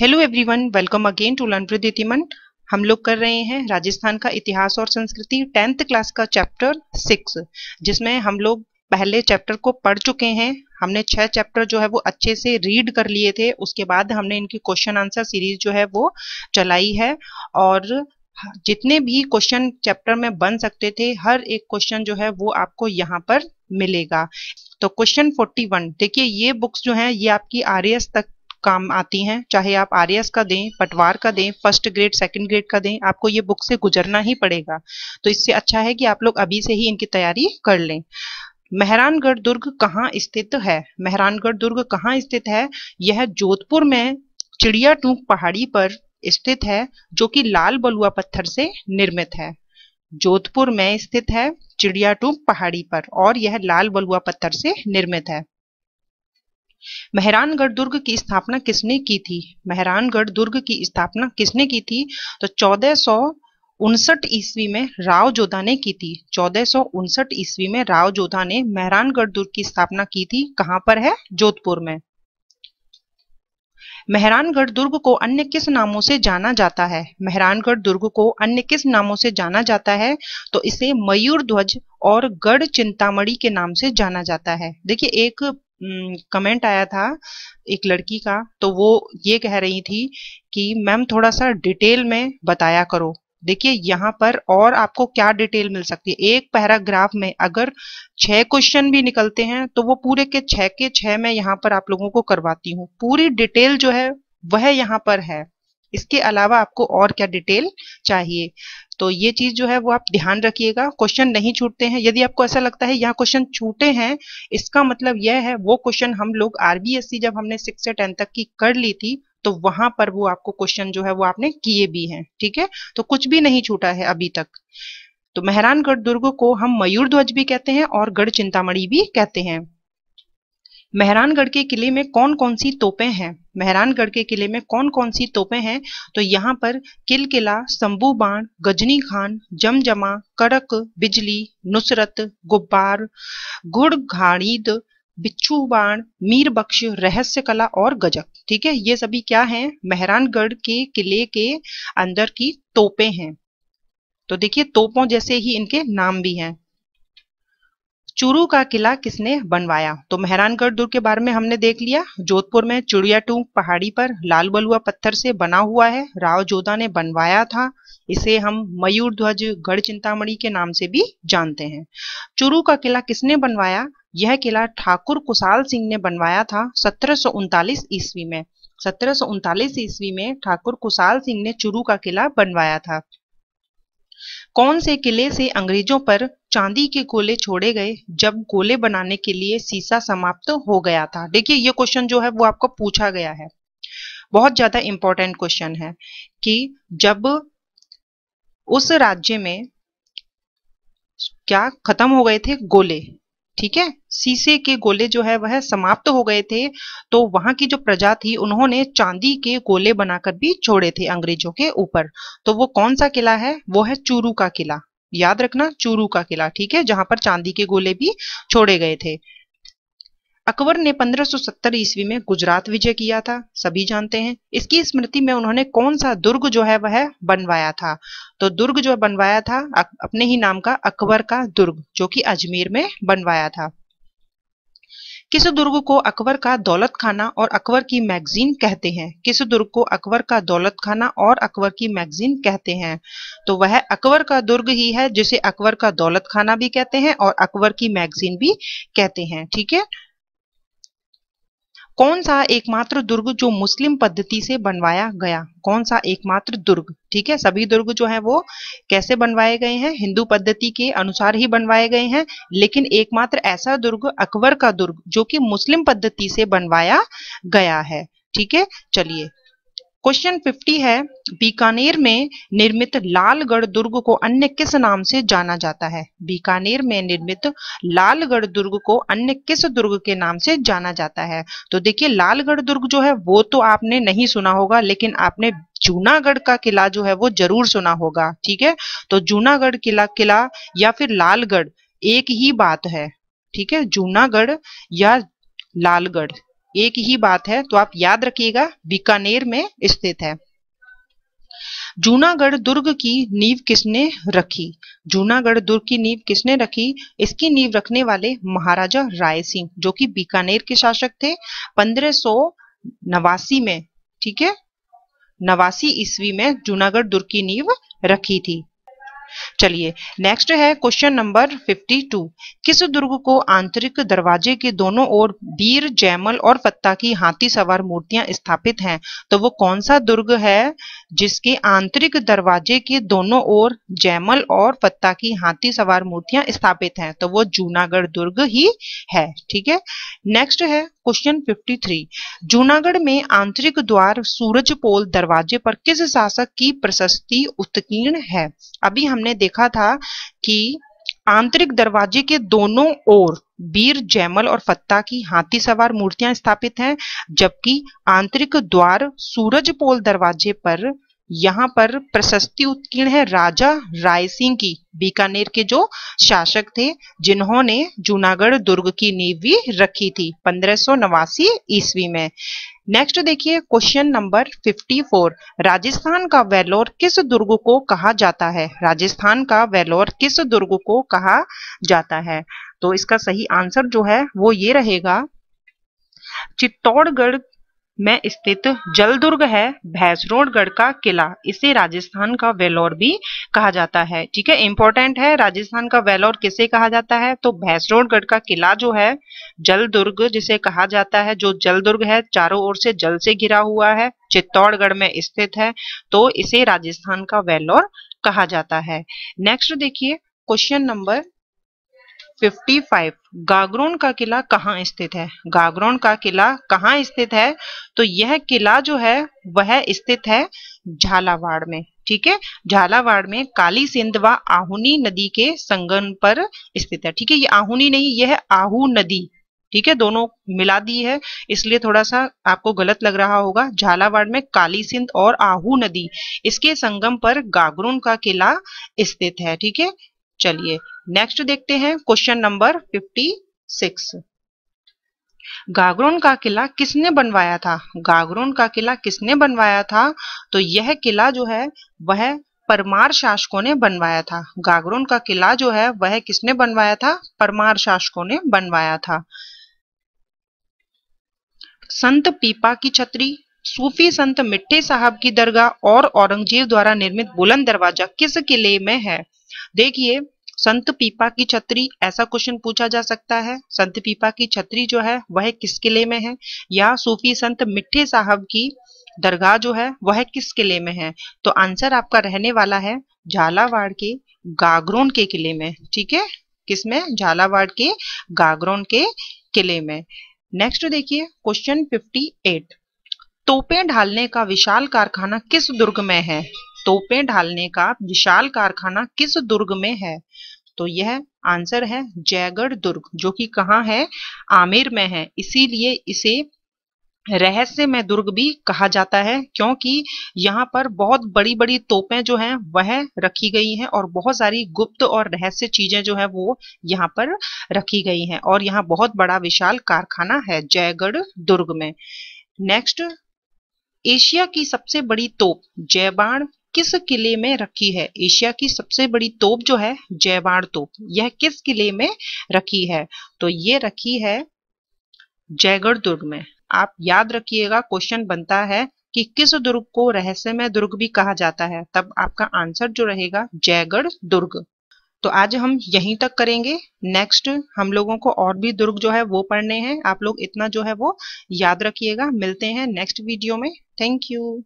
hello everyone welcome again to learn प्रदितिमन हम लोग कर रहे हैं राजस्थान का इतिहास और संस्कृति टेंथ क्लास का चैप्टर सिक्स जिसमें हम लोग पहले चैप्टर को पढ़ चुके हैं हमने छह चैप्टर जो है वो अच्छे से रीड कर लिए थे उसके बाद हमने इनकी क्वेश्चन आंसर सीरीज जो है वो चलाई है और जितने भी क्वेश्चन चैप्टर में बन सकते थे हर एक क्वेश्चन जो है वो आपको यहाँ पर मिलेगा तो क्वेश्चन 41 देखिए ये बुक्स जो हैं ये आपकी आर तक काम आती हैं चाहे आप आर का दें पटवार का दें फर्स्ट ग्रेड सेकंड ग्रेड का दें आपको ये बुक से गुजरना ही पड़ेगा तो इससे अच्छा है कि आप लोग अभी से ही इनकी तैयारी कर लें मेहरानगढ़ दुर्ग कहाँ स्थित है मेहरानगढ़ दुर्ग कहाँ स्थित है यह जोधपुर में चिड़िया टूक पहाड़ी पर स्थित है जो कि लाल बलुआ पत्थर से निर्मित है जोधपुर में स्थित है चिड़िया टूक पहाड़ी पर और यह लाल बलुआ पत्थर से निर्मित है मेहरानगढ़ दुर्ग की स्थापना किसने की थी मेहरानगढ़ दुर्ग की स्थापना किसने की थी तो चौदह सौ उनसठ ईस्वी में राव जोधा ने की थी चौदह सौ उनसठ ईस्वी में राव जोधा ने मेहरानगढ़ दुर्ग की स्थापना की थी कहां पर है जोधपुर में मेहरानगढ़ दुर्ग को अन्य किस नामों से जाना जाता है मेहरानगढ़ दुर्ग को अन्य किस नामों से जाना जाता है तो इसे मयूर ध्वज और गढ़ चिंतामणि के नाम से जाना जाता है देखिए एक कमेंट आया था एक लड़की का तो वो ये कह रही थी कि मैम थोड़ा सा डिटेल में बताया करो देखिए यहाँ पर और आपको क्या डिटेल मिल सकती है एक पैराग्राफ में अगर छह क्वेश्चन भी निकलते हैं तो वो पूरे के छह के छह मैं यहाँ पर आप लोगों को करवाती हूँ पूरी डिटेल जो है वह यहाँ पर है इसके अलावा आपको और क्या डिटेल चाहिए तो ये चीज जो है वो आप ध्यान रखिएगा क्वेश्चन नहीं छूटते हैं यदि आपको ऐसा लगता है यहाँ क्वेश्चन छूटे हैं इसका मतलब यह है वो क्वेश्चन हम लोग आरबीएससी जब हमने सिक्स से टेन तक की कर ली थी तो वहां पर वो आपको क्वेश्चन जो है वो आपने किए भी हैं ठीक है तो कुछ भी नहीं छूटा है अभी तक तो मेहरानगढ़ दुर्ग को हम मयूर ध्वज भी कहते हैं और गढ़ चिंतामणि भी कहते हैं मेहरानगढ़ के किले में कौन कौन सी तोपें हैं मेहरानगढ़ के किले में कौन कौन सी तोपें हैं तो यहाँ पर किल किला शंभू बाण गजनी खान जमजमा कड़क बिजली नुसरत गुब्बार गुड़ घाणीद बिच्छू बाण मीर बख्श रहस्य कला और गजक ठीक है ये सभी क्या हैं मेहरानगढ़ के किले के अंदर की तोपें हैं तो देखिए तोपों जैसे ही इनके नाम भी हैं चूरू का किला किसने बनवाया तो मेहरानगढ़ दुर्ग के बारे में हमने देख लिया जोधपुर में चुड़िया टू पहाड़ी पर लाल बलुआ पत्थर से बना हुआ है राव जोधा ने बनवाया था इसे हम मयूर ध्वज गढ़ चिंतामणि के नाम से भी जानते हैं चूरू का किला किसने बनवाया यह किला ठाकुर कुशाल सिंह ने बनवाया था सत्रह ईस्वी में सत्रह ईस्वी में ठाकुर कुशाल सिंह ने चुरू का किला बनवाया था कौन से किले से अंग्रेजों पर चांदी के गोले छोड़े गए जब गोले बनाने के लिए सीसा समाप्त हो गया था देखिए ये क्वेश्चन जो है वो आपको पूछा गया है बहुत ज्यादा इंपॉर्टेंट क्वेश्चन है कि जब उस राज्य में क्या खत्म हो गए थे गोले ठीक है सीसे के गोले जो है वह समाप्त हो गए थे तो वहां की जो प्रजा थी उन्होंने चांदी के गोले बनाकर भी छोड़े थे अंग्रेजों के ऊपर तो वो कौन सा किला है वो है चूरू का किला याद रखना चूरू का किला ठीक है जहां पर चांदी के गोले भी छोड़े गए थे अकबर ने 1570 ईस्वी में गुजरात विजय किया था सभी जानते हैं इसकी स्मृति में उन्होंने कौन सा दुर्ग जो है वह बनवाया था तो दुर्ग जो बनवाया था अपने ही नाम का अकबर का दुर्ग जो कि अजमेर में बनवाया था किस दुर्ग को अकबर का दौलत खाना और अकबर की मैगजीन कहते हैं किस दुर्ग को अकबर का दौलत खाना और अकबर की मैगजीन कहते हैं तो वह अकबर का दुर्ग ही है जिसे अकबर का दौलत खाना भी कहते हैं और अकबर की मैगजीन भी कहते हैं ठीक है कौन सा एकमात्र दुर्ग जो मुस्लिम पद्धति से बनवाया गया कौन सा एकमात्र दुर्ग ठीक है सभी दुर्ग जो है वो कैसे बनवाए गए हैं हिंदू पद्धति के अनुसार ही बनवाए गए हैं लेकिन एकमात्र ऐसा दुर्ग अकबर का दुर्ग जो कि मुस्लिम पद्धति से बनवाया गया है ठीक है चलिए क्वेश्चन 50 है बीकानेर में निर्मित लालगढ़ दुर्ग को अन्य किस नाम से जाना जाता है बीकानेर में निर्मित लालगढ़ दुर्ग को अन्य किस दुर्ग के नाम से जाना जाता है तो देखिए लालगढ़ दुर्ग जो है वो तो आपने नहीं सुना होगा लेकिन आपने जूनागढ़ का किला जो है वो जरूर सुना होगा ठीक है तो जूनागढ़ किला किला या फिर लालगढ़ एक ही बात है ठीक है जूनागढ़ या लालगढ़ एक ही बात है तो आप याद रखिएगा बीकानेर में स्थित है जूनागढ़ दुर्ग की नींव किसने रखी जूनागढ़ दुर्ग की नींव किसने रखी इसकी नींव रखने वाले महाराजा राय सिंह जो कि बीकानेर के शासक थे पंद्रह नवासी में ठीक है नवासी ईस्वी में जूनागढ़ दुर्ग की नींव रखी थी चलिए नेक्स्ट है क्वेश्चन नंबर 52 किस दुर्ग को आंतरिक दरवाजे के दोनों ओर वीर जैमल और फत्ता की हाथी सवार मूर्तियां स्थापित हैं तो वो कौन सा दुर्ग है जिसके आंतरिक दरवाजे के दोनों ओर जैमल और पत्ता की हाथी सवार मूर्तियां स्थापित हैं तो वो जूनागढ़ दुर्ग ही है ठीक है नेक्स्ट है क्वेश्चन 53 जूनागढ़ में आंतरिक द्वार सूरज पोल दरवाजे पर किस शासक की प्रशस्ति उत्कीर्ण है अभी हमने देखा था कि आंतरिक दरवाजे के दोनों ओर बीर जैमल और फत्ता की हाथी सवार मूर्तियां स्थापित हैं जबकि आंतरिक द्वार सूरज पोल दरवाजे पर यहाँ पर प्रशस्ति उत्कीर्ण है राजा राय सिंह की बीकानेर के जो शासक थे जिन्होंने जूनागढ़ दुर्ग की नींव भी रखी थी पंद्रह ईस्वी में नेक्स्ट देखिए क्वेश्चन नंबर 54 राजस्थान का वेलोर किस दुर्ग को कहा जाता है राजस्थान का वेलोर किस दुर्ग को कहा जाता है तो इसका सही आंसर जो है वो ये रहेगा चित्तौड़गढ़ में स्थित जलदुर्ग है भैंसरोडगढ़ का किला इसे राजस्थान का वेलोर भी कहा जाता है ठीक है इंपॉर्टेंट है राजस्थान का वेलोर किसे कहा जाता है तो भैंसरोडगढ़ का किला जो है जलदुर्ग जिसे कहा जाता है जो जलदुर्ग है चारों ओर से जल से घिरा हुआ है चित्तौड़गढ़ में स्थित है तो इसे राजस्थान का वेलोर कहा जाता है नेक्स्ट देखिए क्वेश्चन नंबर 55 गागरोन का किला कहाँ स्थित है गागरोन का किला कहाँ स्थित है तो यह किला जो है वह स्थित है झालावाड़ में ठीक है झालावाड़ में काली सिंध व आहुनी नदी के संगम पर स्थित है ठीक है ये आहुनी नहीं यह आहू नदी ठीक है दोनों मिला दी है इसलिए थोड़ा सा आपको गलत लग रहा होगा झालावाड़ में काली सिंध और आहू नदी इसके संगम पर गागरोन का किला स्थित है ठीक है चलिए नेक्स्ट देखते हैं क्वेश्चन नंबर 56 गागरोन का किला किसने बनवाया था गागरोन का किला किसने बनवाया था तो यह किला जो है वह परमार शासकों ने बनवाया था गागरोन का किला जो है वह किसने बनवाया था परमार शासकों ने बनवाया था संत पीपा की छतरी सूफी संत मिट्टे साहब की दरगाह और औरंगजेब द्वारा निर्मित बुलंद दरवाजा किस किले में है देखिए संत पीपा की छतरी ऐसा क्वेश्चन पूछा जा सकता है संत पीपा की छतरी जो है वह किस किले में है या सूफी संत मिठे साहब की दरगाह जो है वह किस किले में है तो आंसर आपका रहने वाला है झालावाड़ के गागरोन के किले में ठीक है किसमें झालावाड़ के गागरोन के किले में नेक्स्ट देखिए क्वेश्चन 58 तोपें ढालने का विशाल कारखाना किस दुर्ग में है तोपें ढालने का विशाल कारखाना किस दुर्ग में है तो यह आंसर है जयगढ़ दुर्ग जो कि कहाँ है आमेर में है इसीलिए इसे रहस्यमय दुर्ग भी कहा जाता है क्योंकि यहाँ पर बहुत बड़ी बड़ी तोपें जो हैं वह रखी गई हैं और बहुत सारी गुप्त और रहस्य चीजें जो है वो यहाँ पर रखी गई हैं और यहाँ बहुत बड़ा विशाल कारखाना है जयगढ़ दुर्ग में नेक्स्ट एशिया की सबसे बड़ी तोप जयबाण किस किले में रखी है एशिया की सबसे बड़ी तोप जो है जयवाड़ तोप यह किस किले में रखी है तो ये रखी है जयगढ़ दुर्ग में आप याद रखिएगा क्वेश्चन बनता है कि किस दुर्ग को रहस्यमय दुर्ग भी कहा जाता है तब आपका आंसर जो रहेगा जयगढ़ दुर्ग तो आज हम यहीं तक करेंगे नेक्स्ट हम लोगों को और भी दुर्ग जो है वो पढ़ने हैं आप लोग इतना जो है वो याद रखिएगा मिलते हैं नेक्स्ट वीडियो में थैंक यू